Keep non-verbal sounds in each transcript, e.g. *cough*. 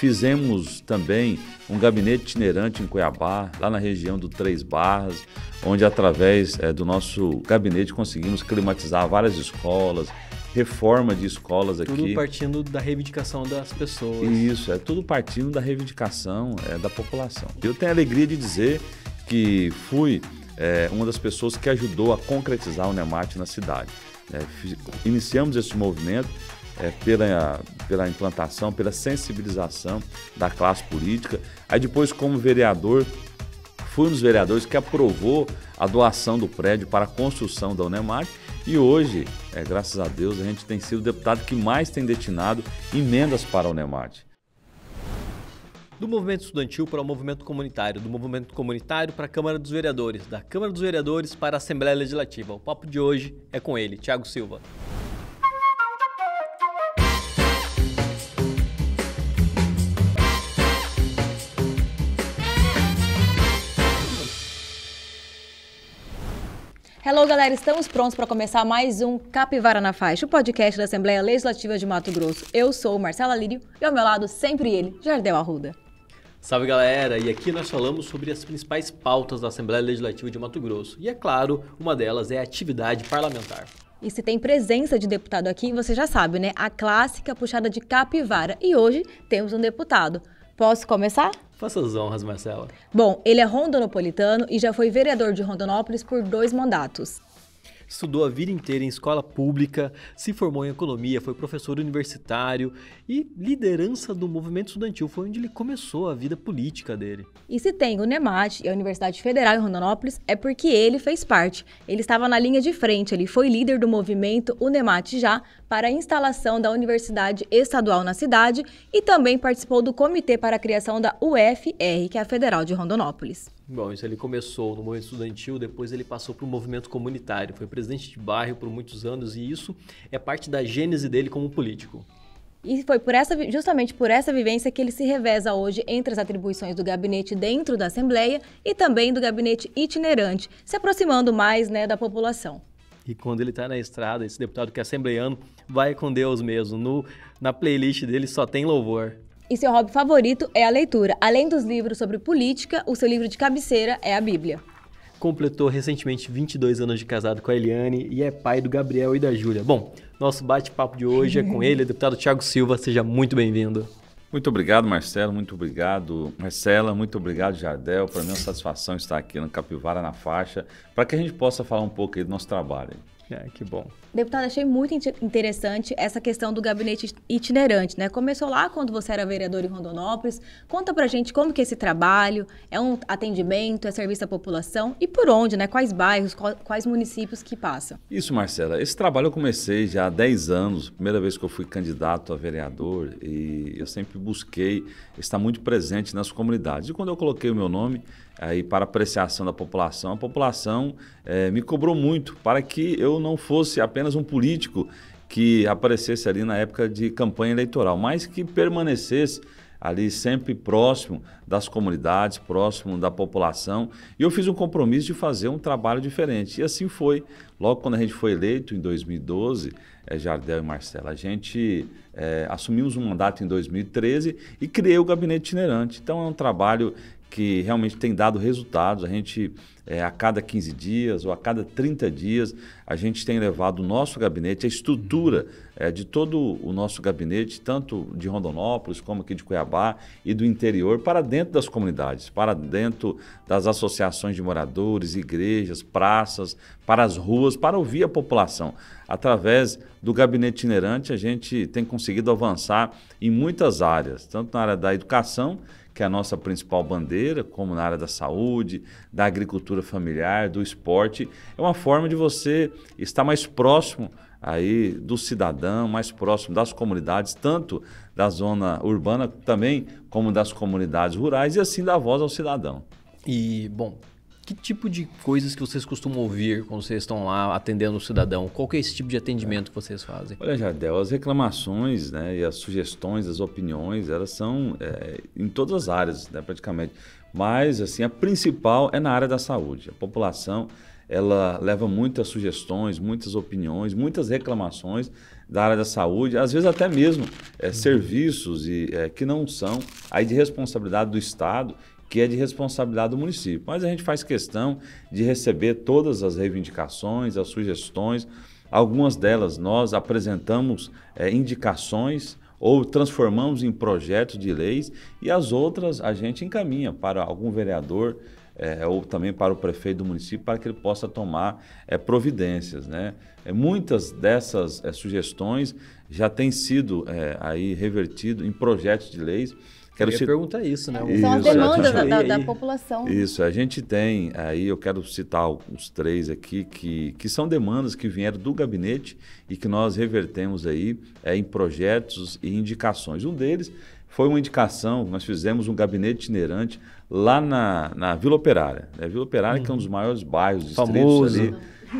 Fizemos também um gabinete itinerante em Cuiabá, lá na região do Três Barras, onde através é, do nosso gabinete conseguimos climatizar várias escolas, reforma de escolas aqui. Tudo partindo da reivindicação das pessoas. Isso, é tudo partindo da reivindicação é, da população. Eu tenho a alegria de dizer que fui é, uma das pessoas que ajudou a concretizar o NEMAT na cidade. É, iniciamos esse movimento é, pela, pela implantação, pela sensibilização da classe política. Aí depois, como vereador, fui um dos vereadores que aprovou a doação do prédio para a construção da Unemar e hoje, é, graças a Deus, a gente tem sido o deputado que mais tem destinado emendas para a Unemate. Do movimento estudantil para o movimento comunitário, do movimento comunitário para a Câmara dos Vereadores, da Câmara dos Vereadores para a Assembleia Legislativa. O papo de hoje é com ele, Tiago Silva. Hello, galera! Estamos prontos para começar mais um Capivara na Faixa, o podcast da Assembleia Legislativa de Mato Grosso. Eu sou Marcela Lírio e ao meu lado sempre ele, Jardel Arruda. Salve galera! E aqui nós falamos sobre as principais pautas da Assembleia Legislativa de Mato Grosso. E é claro, uma delas é a atividade parlamentar. E se tem presença de deputado aqui, você já sabe, né? A clássica puxada de capivara. E hoje temos um deputado. Posso começar? Faça as honras, Marcela. Bom, ele é rondonopolitano e já foi vereador de Rondonópolis por dois mandatos estudou a vida inteira em escola pública, se formou em economia, foi professor universitário e liderança do movimento estudantil foi onde ele começou a vida política dele. E se tem o NEMAT e a Universidade Federal em Rondonópolis é porque ele fez parte. Ele estava na linha de frente, ele foi líder do movimento UNEMAT já para a instalação da Universidade Estadual na cidade e também participou do comitê para a criação da UFR, que é a Federal de Rondonópolis. Bom, isso ele começou no movimento estudantil, depois ele passou para o movimento comunitário, foi presidente de bairro por muitos anos e isso é parte da gênese dele como político. E foi por essa, justamente por essa vivência que ele se reveza hoje entre as atribuições do gabinete dentro da Assembleia e também do gabinete itinerante, se aproximando mais né, da população. E quando ele está na estrada, esse deputado que é assembleiano vai com Deus mesmo. No, na playlist dele só tem louvor. E seu hobby favorito é a leitura. Além dos livros sobre política, o seu livro de cabeceira é a Bíblia. Completou recentemente 22 anos de casado com a Eliane e é pai do Gabriel e da Júlia. Bom, nosso bate-papo de hoje é com *laughs* ele, deputado Tiago Silva. Seja muito bem-vindo. Muito obrigado, Marcelo. Muito obrigado, Marcela. Muito obrigado, Jardel. Para mim é uma satisfação estar aqui no Capivara na Faixa, para que a gente possa falar um pouco aí do nosso trabalho. É, que bom. Deputada, achei muito interessante essa questão do gabinete itinerante, né? Começou lá quando você era vereador em Rondonópolis. Conta pra gente como que é esse trabalho, é um atendimento, é serviço à população e por onde, né? Quais bairros, quais municípios que passa? Isso, Marcela. Esse trabalho eu comecei já há 10 anos, primeira vez que eu fui candidato a vereador e eu sempre busquei estar muito presente nas comunidades. E quando eu coloquei o meu nome, aí para apreciação da população, a população eh, me cobrou muito para que eu não fosse apenas apenas um político que aparecesse ali na época de campanha eleitoral, mas que permanecesse ali sempre próximo das comunidades, próximo da população. E eu fiz um compromisso de fazer um trabalho diferente. E assim foi. Logo quando a gente foi eleito, em 2012, é, eh, Jardel e Marcela, a gente é, assumimos um mandato em 2013 e criei o Gabinete Itinerante. Então é um trabalho que realmente tem dado resultados. A gente é, a cada 15 dias ou a cada 30 dias, a gente tem levado o nosso gabinete, a estrutura é, de todo o nosso gabinete, tanto de Rondonópolis como aqui de Cuiabá e do interior, para dentro das comunidades, para dentro das associações de moradores, igrejas, praças, para as ruas, para ouvir a população. Através do gabinete itinerante, a gente tem conseguido avançar em muitas áreas, tanto na área da educação, que é a nossa principal bandeira, como na área da saúde, da agricultura familiar, do esporte, é uma forma de você estar mais próximo aí do cidadão, mais próximo das comunidades, tanto da zona urbana também como das comunidades rurais e assim dar voz ao cidadão. E, bom, que tipo de coisas que vocês costumam ouvir quando vocês estão lá atendendo o cidadão? Qual que é esse tipo de atendimento é. que vocês fazem? Olha, Jardel, as reclamações né, e as sugestões, as opiniões, elas são é, em todas as áreas, né, praticamente. Mas, assim, a principal é na área da saúde. A população, ela leva muitas sugestões, muitas opiniões, muitas reclamações da área da saúde, às vezes até mesmo é, uhum. serviços e, é, que não são aí de responsabilidade do Estado que é de responsabilidade do município. Mas a gente faz questão de receber todas as reivindicações, as sugestões. Algumas delas nós apresentamos é, indicações ou transformamos em projetos de leis e as outras a gente encaminha para algum vereador é, ou também para o prefeito do município para que ele possa tomar é, providências. Né? É, muitas dessas sugestões já têm sido aí revertido em projetos de leis Quero citar... perguntar isso, né? São então, as demandas da, da, população. Isso, a gente tem aí, eu quero citar uns três aqui, que, que são demandas que vieram do gabinete e que nós revertemos aí é, em projetos e indicações. Um deles foi uma indicação, nós fizemos um gabinete itinerante lá na, na Vila Operária. Né? Vila Operária, hum. que é um dos uhum. maiores bairros, distritos Famoso. ali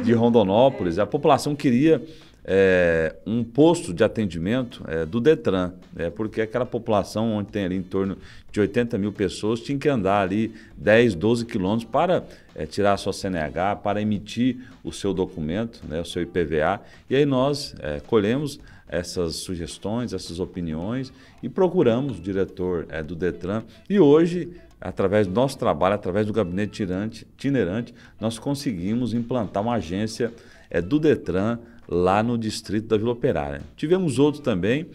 de Rondonópolis. A população queria é, um posto de atendimento é, do Detran, é, porque aquela população onde tem ali em torno de 80 mil pessoas tinha que andar ali 10, 12 quilômetros para é, tirar a sua CNH, para emitir o seu documento, né, o seu IPVA. E aí nós é, colhemos essas sugestões, essas opiniões e procuramos o diretor é, do Detran. E hoje através do nosso trabalho, através do gabinete itinerante, nós conseguimos implantar uma agência é, do Detran lá no distrito da Vila Operária. Tivemos outro também,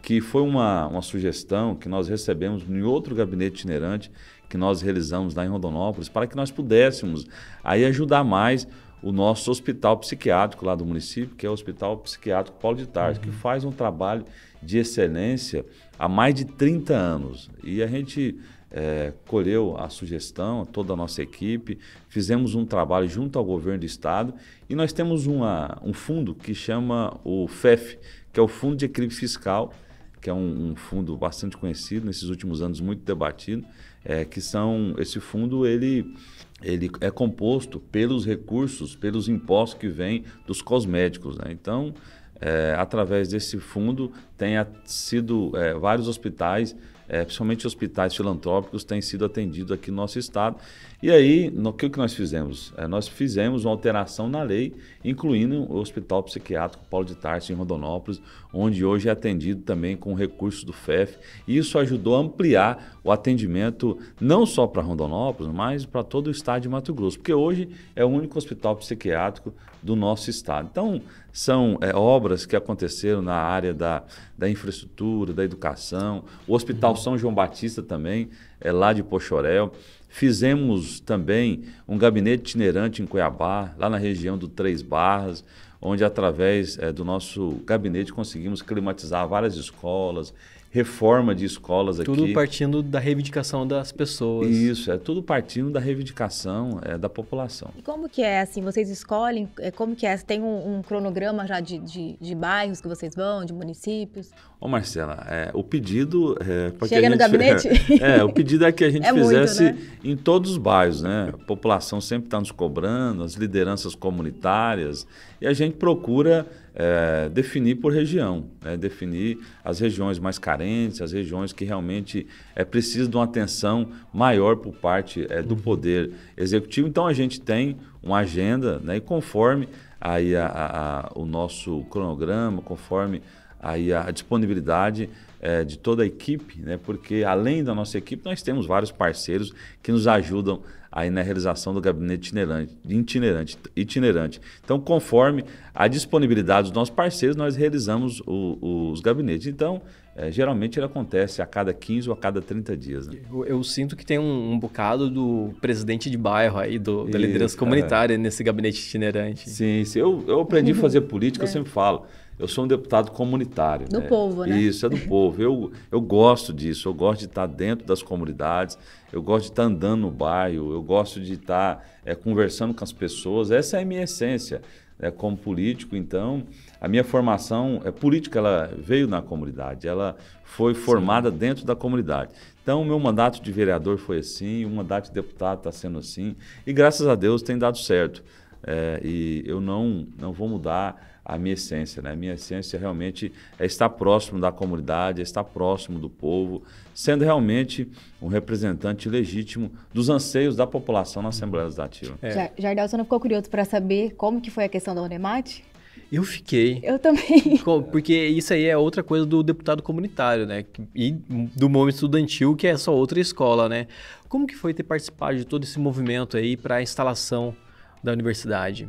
que foi uma, uma sugestão que nós recebemos em outro gabinete itinerante que nós realizamos lá em Rondonópolis, para que nós pudéssemos aí ajudar mais o nosso hospital psiquiátrico lá do município, que é o Hospital Psiquiátrico Paulo de Tarso, uhum. que faz um trabalho de excelência há mais de 30 anos. E a gente é, colheu a sugestão, toda a nossa equipe, fizemos um trabalho junto ao governo do estado e nós temos uma, um fundo que chama o FEF, que é o Fundo de Equilíbrio Fiscal, que é um, um fundo bastante conhecido nesses últimos anos, muito debatido, é, que são esse fundo ele ele é composto pelos recursos, pelos impostos que vêm dos cosméticos. Né? Então, é, através desse fundo, tem sido é, vários hospitais é, principalmente hospitais filantrópicos, têm sido atendidos aqui no nosso estado. E aí, o que, que nós fizemos? É, nós fizemos uma alteração na lei, incluindo o Hospital Psiquiátrico Paulo de Tarso, em Rondonópolis, onde hoje é atendido também com recursos do FEF. E isso ajudou a ampliar o atendimento não só para Rondonópolis, mas para todo o estado de Mato Grosso, porque hoje é o único hospital psiquiátrico do nosso Estado. Então, são é, obras que aconteceram na área da, da infraestrutura, da educação, o Hospital uhum. São João Batista também, é, lá de Pochorel. Fizemos também um gabinete itinerante em Cuiabá, lá na região do Três Barras onde através é, do nosso gabinete conseguimos climatizar várias escolas, reforma de escolas tudo aqui. Tudo partindo da reivindicação das pessoas. Isso, é tudo partindo da reivindicação é, da população. E como que é, assim, vocês escolhem, eh, como que é, tem um, um cronograma já de, de, de, bairros que vocês vão, de municípios? Ô Marcela, é, o pedido... É, Chega no *laughs* gabinete? É, o pedido é que a gente é fizesse muito, né? em todos os bairros, né? A população sempre está nos cobrando, as lideranças comunitárias, e a gente procura é, definir por região, né? definir as regiões mais carentes, as regiões que realmente é, precisam de uma atenção maior por parte é, do uhum. poder executivo. Então a gente tem uma agenda né? e conforme aí a, a, a, o nosso cronograma, conforme aí a disponibilidade é, de toda a equipe, né? porque além da nossa equipe, nós temos vários parceiros que nos ajudam aí na realização do gabinete itinerante, itinerante, itinerante. Então, conforme a disponibilidade dos nossos parceiros, nós realizamos o, os gabinetes. Então, é, geralmente ele acontece a cada 15 ou a cada 30 dias. Né? Eu, eu, sinto que tem um, um, bocado do presidente de bairro aí, do, da liderança é. comunitária é. nesse gabinete itinerante. Sim, sim. Eu, eu aprendi a uhum. fazer política, eu é. sempre falo. Eu sou um deputado comunitário. Do né? povo, né? Isso, é do *laughs* povo. Eu, eu gosto disso, eu gosto de estar dentro das comunidades, eu gosto de estar andando no bairro, eu gosto de estar é, conversando com as pessoas. Essa é a minha essência. Né? Como político, então, a minha formação é política, ela veio na comunidade, ela foi formada Sim. dentro da comunidade. Então, o meu mandato de vereador foi assim, o mandato de deputado está sendo assim, e graças a Deus tem dado certo. É, e eu não, não vou mudar a minha essência. Né? A minha essência realmente é estar próximo da comunidade, é estar próximo do povo, sendo realmente um representante legítimo dos anseios da população na Assembleia uhum. Legislativa. É. Jardel, você não ficou curioso para saber como que foi a questão da Unemate? Eu fiquei. Eu também. *laughs* Porque isso aí é outra coisa do deputado comunitário, né? E do movimento estudantil, que é só outra escola, né? Como que foi ter participado de todo esse movimento aí para a instalação da universidade?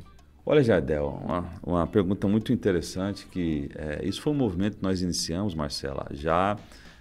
Olha, Jardel, uma, uma pergunta muito interessante que é, isso foi um movimento que nós iniciamos, Marcela, já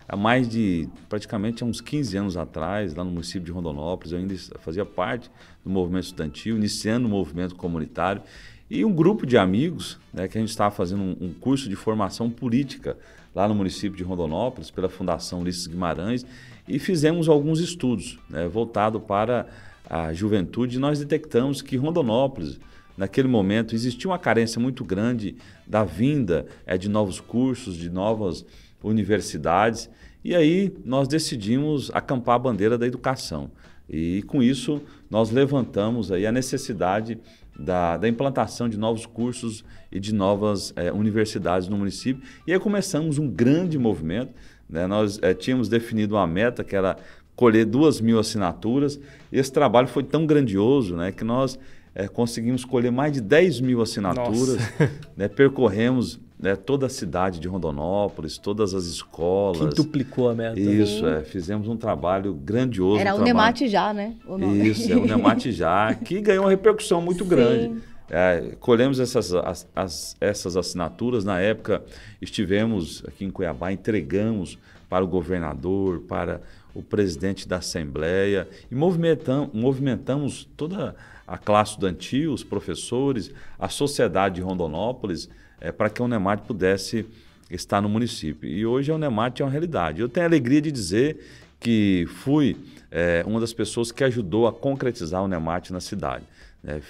há mais de praticamente há uns 15 anos atrás, lá no município de Rondonópolis, eu ainda fazia parte do movimento estudantil, iniciando o movimento comunitário e um grupo de amigos, né, que a gente estava fazendo um, um, curso de formação política lá no município de Rondonópolis, pela Fundação Ulisses Guimarães, e fizemos alguns estudos né, voltados para a juventude. E nós detectamos que Rondonópolis, naquele momento existia uma carência muito grande da vinda é, de novos cursos, de novas universidades. E aí nós decidimos acampar a bandeira da educação. E com isso nós levantamos aí a necessidade da, da implantação de novos cursos e de novas é, universidades no município. E aí começamos um grande movimento. Né? Nós é, tínhamos definido uma meta que era colher duas mil assinaturas. Esse trabalho foi tão grandioso né, que nós é, conseguimos colher mais de 10 mil assinaturas, *laughs* né, percorremos né, toda a cidade de Rondonópolis, todas as escolas. Que duplicou a meta. Isso, é, fizemos um trabalho grandioso. Era um o Nemate já, né? O nome. Isso, é o Nemate *laughs* já, que ganhou uma repercussão muito Sim. grande. É, colhemos essas, as, as, essas assinaturas. Na época, estivemos aqui em Cuiabá, entregamos para o governador, para o presidente da Assembleia e movimentamos, movimentamos toda a a classe estudantil, os professores, a sociedade de Rondonópolis, é, para que o Unemate pudesse estar no município. E hoje o Unemate é uma realidade. Eu tenho a alegria de dizer que fui é, uma das pessoas que ajudou a concretizar o Unemate na cidade. É,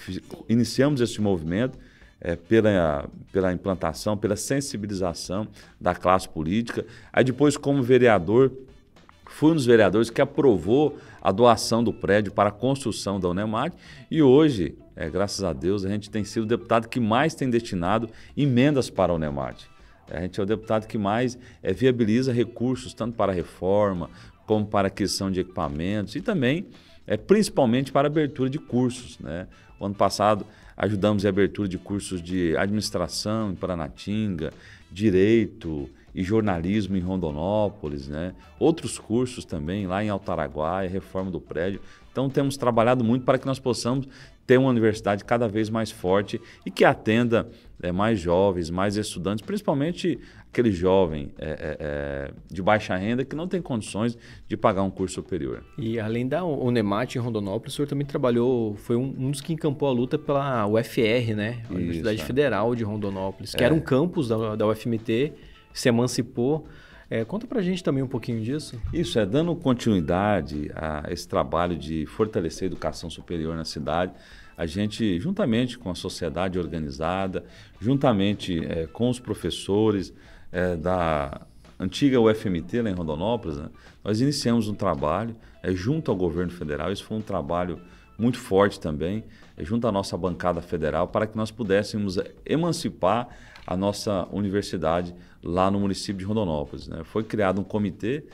iniciamos esse movimento é, pela, pela implantação, pela sensibilização da classe política. Aí depois, como vereador, Fui um dos vereadores que aprovou a doação do prédio para a construção da Unemag e hoje, é, graças a Deus, a gente tem sido o deputado que mais tem destinado emendas para a Unemag. A gente é o deputado que mais é, viabiliza recursos, tanto para reforma, como para aquisição de equipamentos e também, é, principalmente, para abertura de cursos. Né? O ano passado ajudamos a abertura de cursos de administração em Paranatinga, direito, e jornalismo em Rondonópolis, né? Outros cursos também lá em Altaraguaia, reforma do prédio. Então temos trabalhado muito para que nós possamos ter uma universidade cada vez mais forte e que atenda é, mais jovens, mais estudantes, principalmente aquele jovem é, é, é de baixa renda que não tem condições de pagar um curso superior. E além da Unemat em Rondonópolis, o senhor também trabalhou, foi um, um dos que encampou a luta pela UFR, né? A Isso, Universidade é. Federal de Rondonópolis, que é. era um campus da, da UFMT se emancipou. É, conta para a gente também um pouquinho disso. Isso, é dando continuidade a esse trabalho de fortalecer a educação superior na cidade. A gente, juntamente com a sociedade organizada, juntamente é, com os professores é, da antiga UFMT, lá em Rondonópolis, né, nós iniciamos um trabalho é, junto ao governo federal. Isso foi um trabalho muito forte também, é, junto à nossa bancada federal, para que nós pudéssemos é, emancipar a nossa universidade lá no município de Rondonópolis. Né? Foi criado um comitê,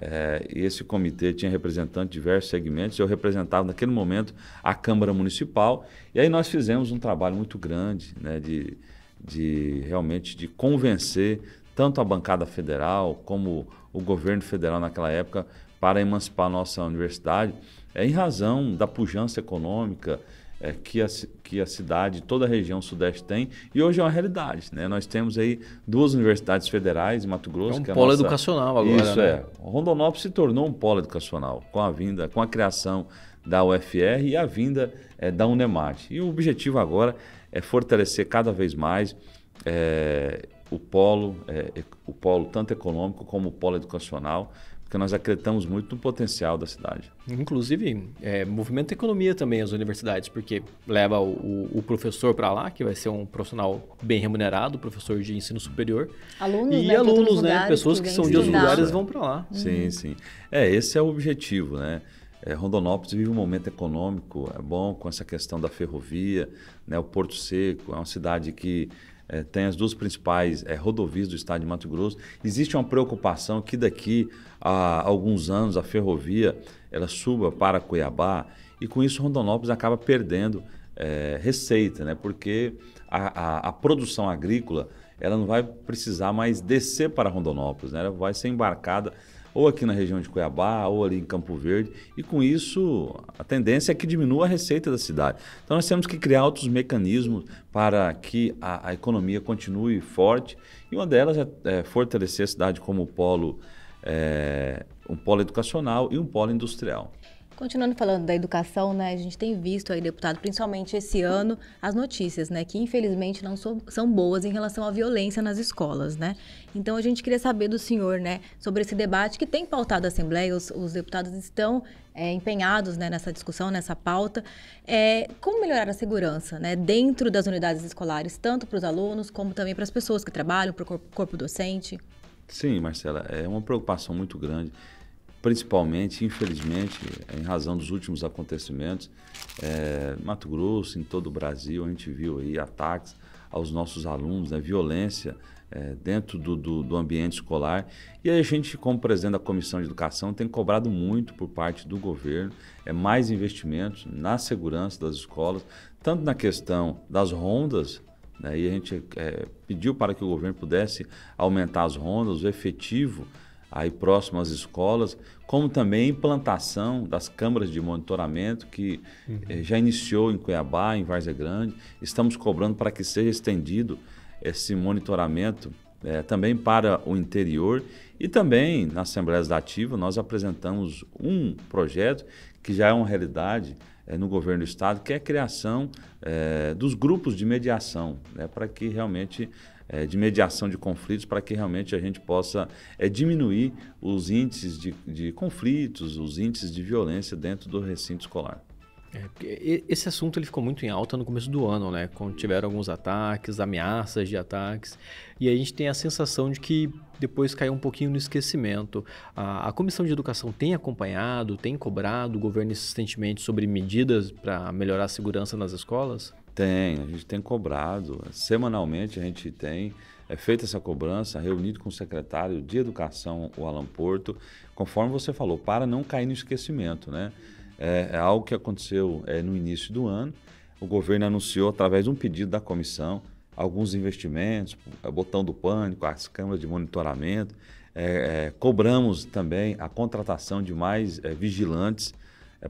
é, e esse comitê tinha representantes de diversos segmentos, eu representava naquele momento a Câmara Municipal, e aí nós fizemos um trabalho muito grande né, de, de realmente de convencer tanto a bancada federal como o governo federal naquela época para emancipar a nossa universidade, é em razão da pujança econômica, é, que, a, que a cidade, toda a região sudeste tem, e hoje é uma realidade. Né? Nós temos aí duas universidades federais em Mato Grosso. É um que é polo nossa... educacional agora. Isso né? é. Rondonópolis se tornou um polo educacional com a vinda, com a criação da UFR e a vinda é, da Unemate. E o objetivo agora é fortalecer cada vez mais é, o polo, é, o polo tanto econômico como o polo educacional, porque nós acreditamos muito no potencial da cidade. Inclusive, é, movimenta a economia também as universidades, porque leva o, o professor para lá, que vai ser um profissional bem remunerado, professor de ensino superior. Alunos, e né, alunos, né? Pessoas que, que são de outros lugares vão para lá. Uhum. Sim, sim. É, esse é o objetivo, né? É, Rondonópolis vive um momento econômico é bom com essa questão da ferrovia, né? o Porto Seco é uma cidade que é, tem as duas principais é, rodovias do estado de Mato Grosso. Existe uma preocupação que daqui a alguns anos a ferrovia ela suba para Cuiabá e com isso Rondonópolis acaba perdendo é, receita, né? porque a, a, a, produção agrícola ela não vai precisar mais descer para Rondonópolis, né? ela vai ser embarcada ou aqui na região de Cuiabá, ou ali em Campo Verde, e com isso a tendência é que diminua a receita da cidade. Então nós temos que criar outros mecanismos para que a, a economia continue forte, e uma delas é, é fortalecer a cidade como polo, é, um polo educacional e um polo industrial. Continuando falando da educação, né, a gente tem visto aí, deputado, principalmente esse ano, as notícias, né, que infelizmente não são boas em relação à violência nas escolas, né? Então a gente queria saber do senhor, né, sobre esse debate que tem pautado a Assembleia, os, os deputados estão é, empenhados né, nessa discussão, nessa pauta, é, como melhorar a segurança né, dentro das unidades escolares, tanto para os alunos como também para as pessoas que trabalham, para o corpo, corpo docente? Sim, Marcela, é uma preocupação muito grande principalmente, infelizmente, em razão dos últimos acontecimentos, é, Mato Grosso, em todo o Brasil, a gente viu aí ataques aos nossos alunos, né, violência é, dentro do, do, do, ambiente escolar. E aí a gente, como presidente da Comissão de Educação, tem cobrado muito por parte do governo é, mais investimentos na segurança das escolas, tanto na questão das rondas né, e a gente é, pediu para que o governo pudesse aumentar as rondas, o efetivo aí próximo às escolas, como também a implantação das câmaras de monitoramento que uhum. eh, já iniciou em Cuiabá, em Várzea Grande. Estamos cobrando para que seja estendido esse monitoramento eh, também para o interior e também na Assembleia Legislativa nós apresentamos um projeto que já é uma realidade eh, no governo do Estado, que é a criação eh, dos grupos de mediação, né, para que realmente eh, de mediação de conflitos para que realmente a gente possa é, diminuir os índices de, de conflitos, os índices de violência dentro do recinto escolar. É, esse assunto ele ficou muito em alta no começo do ano, né? Quando tiveram alguns ataques, ameaças de ataques, e a gente tem a sensação de que depois caiu um pouquinho no esquecimento. A, a Comissão de Educação tem acompanhado, tem cobrado o governo insistentemente sobre medidas para melhorar a segurança nas escolas? Tem, a gente tem cobrado. Semanalmente a gente tem é feita essa cobrança, reunido com o secretário de Educação, o Alan Porto, conforme você falou, para não cair no esquecimento, né? É, é algo que aconteceu é, no início do ano. O governo anunciou, através de um pedido da comissão, alguns investimentos, é, botão do pânico, as câmaras de monitoramento. É, é, cobramos também a contratação de mais é, vigilantes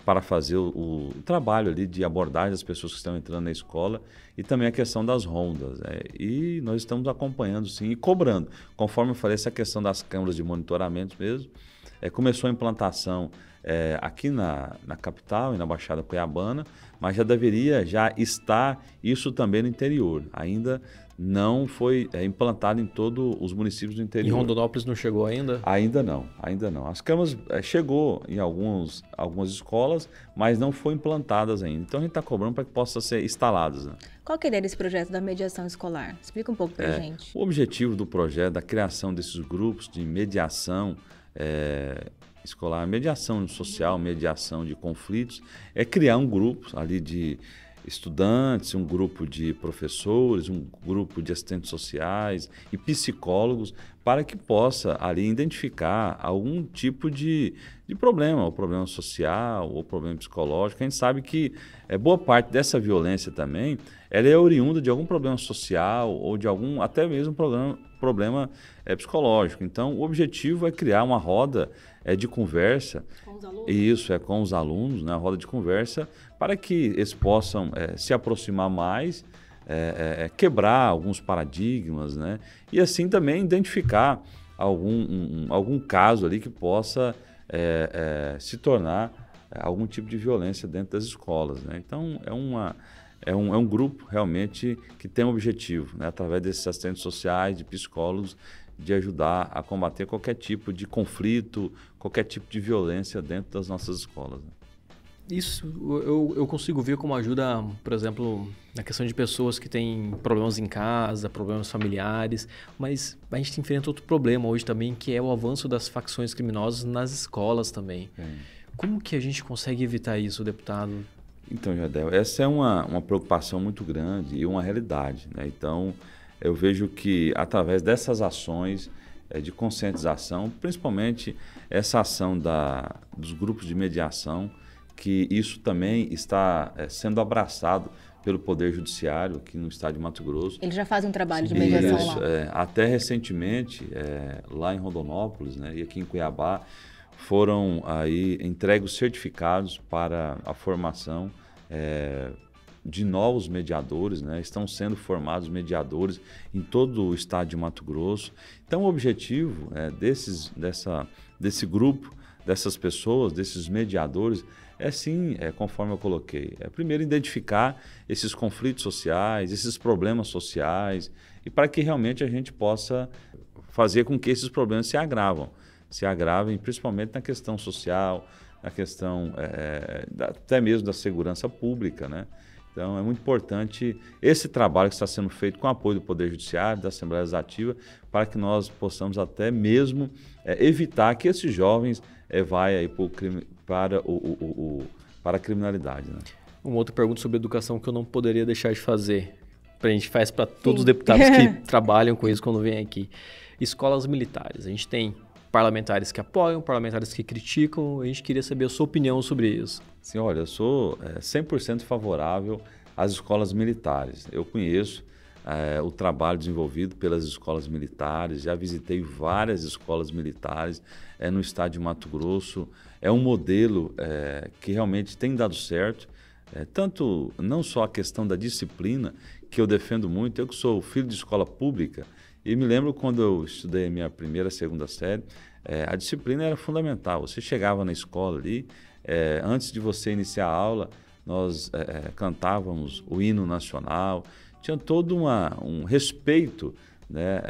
para fazer o, o, trabalho ali de abordagem das pessoas que estão entrando na escola e também a questão das rondas. E nós estamos acompanhando sim e cobrando. Conforme eu falei, essa questão das câmaras de monitoramento mesmo, é, começou a implantação é, aqui na, na capital e na Baixada Cuiabana, mas já deveria já estar isso também no interior. Ainda não foi é, implantado em todos os municípios do interior. Em Rondonópolis não chegou ainda? Ainda não, ainda não. As câmaras é, chegou em alguns, algumas escolas, mas não foi implantadas ainda. Então a gente está cobrando para que possam ser instaladas. Né? Qual que é a ideia desse projeto da mediação escolar? Explica um pouco para a é, gente. O objetivo do projeto, da criação desses grupos de mediação é, escolar, mediação social, mediação de conflitos, é criar um grupo ali de estudantes, um grupo de professores, um grupo de assistentes sociais e psicólogos para que possa ali identificar algum tipo de, de problema, ou problema social, ou problema psicológico. A gente sabe que é, boa parte dessa violência também ela é oriunda de algum problema social ou de algum até mesmo problema, problema é, psicológico. Então, o objetivo é criar uma roda é de conversa. Com os alunos. Isso, é com os alunos, na né, roda de conversa, para que eles possam é, se aproximar mais, é, é, é quebrar alguns paradigmas, né? E assim também identificar algum, um, algum caso ali que possa é, é, se tornar algum tipo de violência dentro das escolas, né? Então, é uma... É um, é um, grupo realmente que tem um objetivo, né? através desses assistentes sociais, de psicólogos, de ajudar a combater qualquer tipo de conflito, qualquer tipo de violência dentro das nossas escolas. Né? Isso eu, eu consigo ver como ajuda, por exemplo, na questão de pessoas que têm problemas em casa, problemas familiares, mas a gente enfrenta outro problema hoje também, que é o avanço das facções criminosas nas escolas também. É. Como que a gente consegue evitar isso, deputado? Então, Jadel, essa é uma, uma preocupação muito grande e uma realidade. Né? Então, eu vejo que através dessas ações é, de conscientização, principalmente essa ação da, dos grupos de mediação, que isso também está é, sendo abraçado pelo Poder Judiciário aqui no estado de Mato Grosso. Eles já fazem um trabalho de mediação isso, lá. É, até recentemente, é, lá em Rondonópolis né, e aqui em Cuiabá, foram aí entregues certificados para a formação é, de novos mediadores, né? estão sendo formados mediadores em todo o estado de Mato Grosso. Então, o objetivo é, desses, dessa, desse grupo, dessas pessoas, desses mediadores, é sim, é, conforme eu coloquei, é primeiro identificar esses conflitos sociais, esses problemas sociais, e para que realmente a gente possa fazer com que esses problemas se agravam, se agravem principalmente na questão social, na questão é, é da, até mesmo da segurança pública, né? Então é muito importante esse trabalho que está sendo feito com o apoio do Poder Judiciário, da Assembleia Legislativa, para que nós possamos até mesmo é, evitar que esses jovens é, vá para, o, o, o, para a criminalidade. Né? Uma outra pergunta sobre educação que eu não poderia deixar de fazer. A gente faz para todos Sim. os deputados que *laughs* trabalham com isso quando vêm aqui. Escolas militares. A gente tem parlamentares que apoiam, parlamentares que criticam. A gente queria saber a sua opinião sobre isso. Sim, olha, eu sou é, eh, 100% favorável às escolas militares. Eu conheço é, o trabalho desenvolvido pelas escolas militares, já visitei várias escolas militares é, no estado de Mato Grosso. É um modelo é, que realmente tem dado certo. É, tanto não só a questão da disciplina, que eu defendo muito, eu que sou filho de escola pública, e me lembro quando eu estudei minha primeira, segunda série, é, a disciplina era fundamental. Você chegava na escola ali, é, antes de você iniciar a aula, nós é, cantávamos o hino nacional, tinha todo uma, um respeito, né,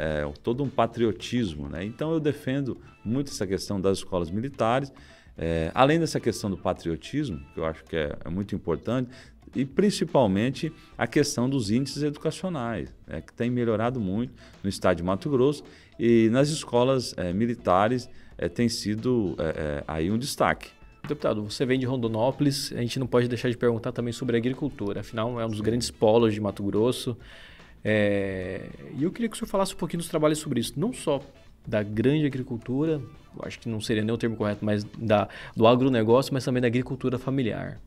todo um patriotismo. Né? Então eu defendo muito essa questão das escolas militares. É, além dessa questão do patriotismo, que eu acho que é, é muito importante, e principalmente a questão dos índices educacionais, é, que tem melhorado muito no estado de Mato Grosso e nas escolas é, militares é, tem sido é, é, aí um destaque. Deputado, você vem de Rondonópolis, a gente não pode deixar de perguntar também sobre agricultura, afinal é um dos grandes polos de Mato Grosso. É, e eu queria que o senhor falasse um pouquinho dos trabalhos sobre isso, não só da grande agricultura, acho que não seria nem o termo correto, mas da, do agronegócio, mas também da agricultura familiar.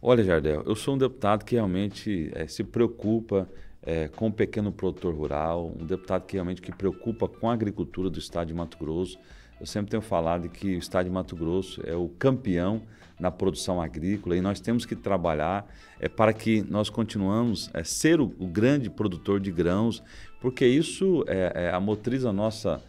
Olha, Jardel, eu sou um deputado que realmente é, se preocupa é, com o pequeno produtor rural, um deputado que realmente que preocupa com a agricultura do estado de Mato Grosso. Eu sempre tenho falado que o estado de Mato Grosso é o campeão na produção agrícola e nós temos que trabalhar é, para que nós continuamos é, ser o, o grande produtor de grãos, porque isso é, é, motriz da nossa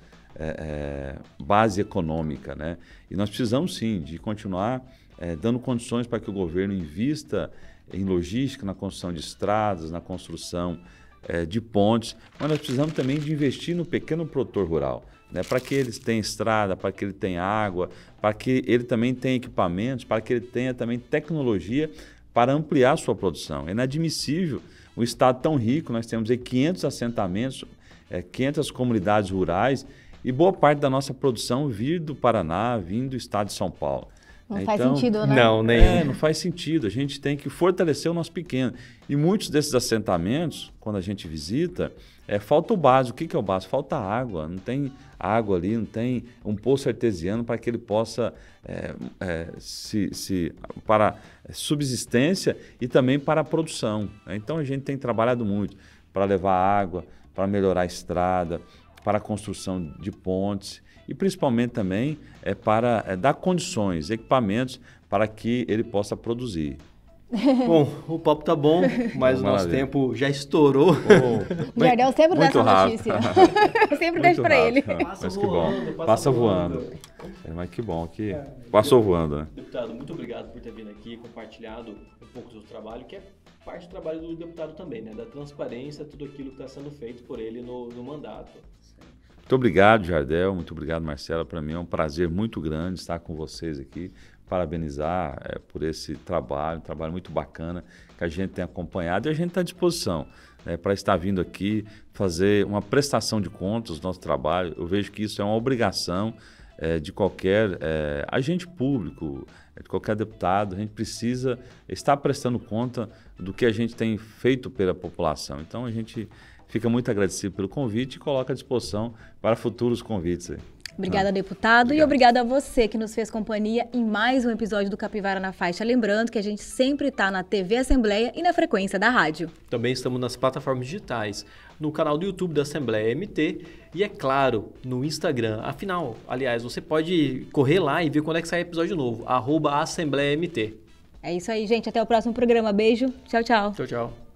base econômica. Né? E nós precisamos sim de continuar é, dando condições para que o governo invista em logística, na construção de estradas, na construção é, de pontes, mas nós precisamos também de investir no pequeno produtor rural, né, para que ele tenha estrada, para que ele tenha água, para que ele também tenha equipamentos, para que ele tenha também tecnologia para ampliar sua produção. É inadmissível um estado tão rico, nós temos aí 500 assentamentos, é, eh, 500 comunidades rurais e boa parte da nossa produção vir do Paraná, vindo do estado de São Paulo. Não então, faz sentido, né? Não, nem. É, não faz sentido. A gente tem que fortalecer o nosso pequeno. E muitos desses assentamentos, quando a gente visita, é, falta o básico. O que, que é o básico? Falta água. Não tem água ali, não tem um poço artesiano para que ele possa é, é, se, se, para subsistência e também para a produção. Né? Então a gente tem trabalhado muito para levar água, para melhorar a estrada, para a construção de pontes e principalmente também é para é, dar condições, equipamentos para que ele possa produzir. *laughs* Bom, o papo tá bom, mas o nosso tempo já estourou. *laughs* Oh, Jardel sempre dá essa notícia. Eu *laughs* sempre muito deixo para ele. Passa mas voando, que bom. Passa, voando. voando. É, mas que bom que é. passou voando. Né? Deputado, muito obrigado por ter vindo aqui, compartilhado um pouco do seu trabalho, que é parte do trabalho do deputado também, né? Da transparência, tudo aquilo que está sendo feito por ele no, no mandato. Muito obrigado, Jardel. Muito obrigado, Marcela. Para mim é um prazer muito grande estar com vocês aqui. Parabenizar é, por esse trabalho, um trabalho muito bacana que a gente tem acompanhado e a gente está à disposição né, para estar vindo aqui fazer uma prestação de contas do nosso trabalho. Eu vejo que isso é uma obrigação é, de qualquer é, agente público, de qualquer deputado. A gente precisa estar prestando conta do que a gente tem feito pela população. Então a gente Fica muito agradecido pelo convite e coloca à disposição para futuros convites. Aí. Obrigada, ah, deputado. Obrigado. E obrigada a você que nos fez companhia em mais um episódio do Capivara na Faixa. Lembrando que a gente sempre está na TV Assembleia e na frequência da rádio. Também estamos nas plataformas digitais, no canal do YouTube da Assembleia MT e, é claro, no Instagram. Afinal, aliás, você pode correr lá e ver quando é que sai episódio novo. Arroba Assembleia MT. É isso aí, gente. Até o próximo programa. Beijo. Tchau, tchau. Tchau, tchau.